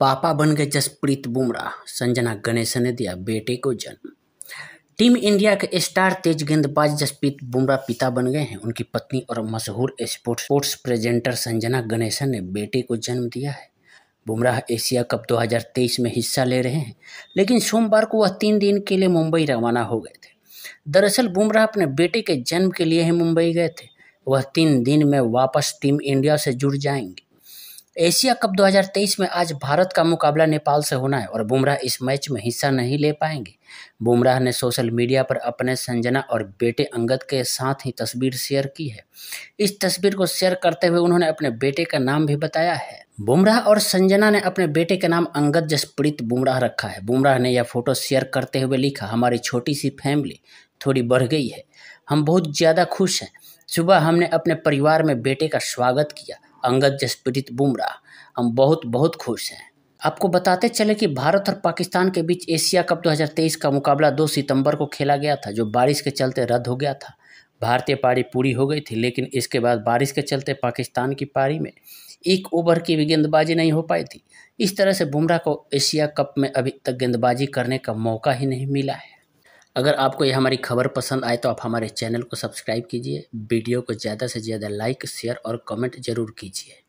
पापा बन गए जसप्रीत बुमराह संजना गणेश ने दिया बेटे को जन्म टीम इंडिया के स्टार तेज गेंदबाज जसप्रीत बुमराह पिता बन गए हैं उनकी पत्नी और मशहूर sports sports presenter Sanjana Ganesan ने बेटे को जन्म दिया है बुमराह एशिया कप 2023 में हिस्सा ले रहे हैं लेकिन सोमवार को वह तीन दिन के लिए मुंबई रवाना हो गए थे दरअसल बुमराह अपने बेटे के जन्म के लिए ही मुंबई गए थे वह तीन दिन में वापस टीम इंडिया से जुड़ जाएंगे एशिया कप 2023 में आज भारत का मुकाबला नेपाल से होना है और बुमराह इस मैच में हिस्सा नहीं ले पाएंगे बुमराह ने सोशल मीडिया पर अपने संजना और बेटे अंगद के साथ ही तस्वीर शेयर की है इस तस्वीर को शेयर करते हुए उन्होंने अपने बेटे का नाम भी बताया है बुमराह और संजना ने अपने बेटे का नाम अंगद जसप्रीत बुमराह रखा है बुमराह ने यह फोटो शेयर करते हुए लिखा हमारी छोटी सी फैमिली थोड़ी बढ़ गई है हम बहुत ज़्यादा खुश हैं सुबह हमने अपने परिवार में बेटे का स्वागत किया अंगद जसप्रीत बुमराह हम बहुत बहुत खुश हैं आपको बताते चले कि भारत और पाकिस्तान के बीच एशिया कप 2023 का मुकाबला 2 सितंबर को खेला गया था जो बारिश के चलते रद्द हो गया था भारतीय पारी पूरी हो गई थी लेकिन इसके बाद बारिश के चलते पाकिस्तान की पारी में एक ओवर की भी गेंदबाजी नहीं हो पाई थी इस तरह से बुमराह को एशिया कप में अभी तक गेंदबाजी करने का मौका ही नहीं मिला है अगर आपको यह हमारी खबर पसंद आए तो आप हमारे चैनल को सब्सक्राइब कीजिए वीडियो को ज़्यादा से ज़्यादा लाइक शेयर और कमेंट ज़रूर कीजिए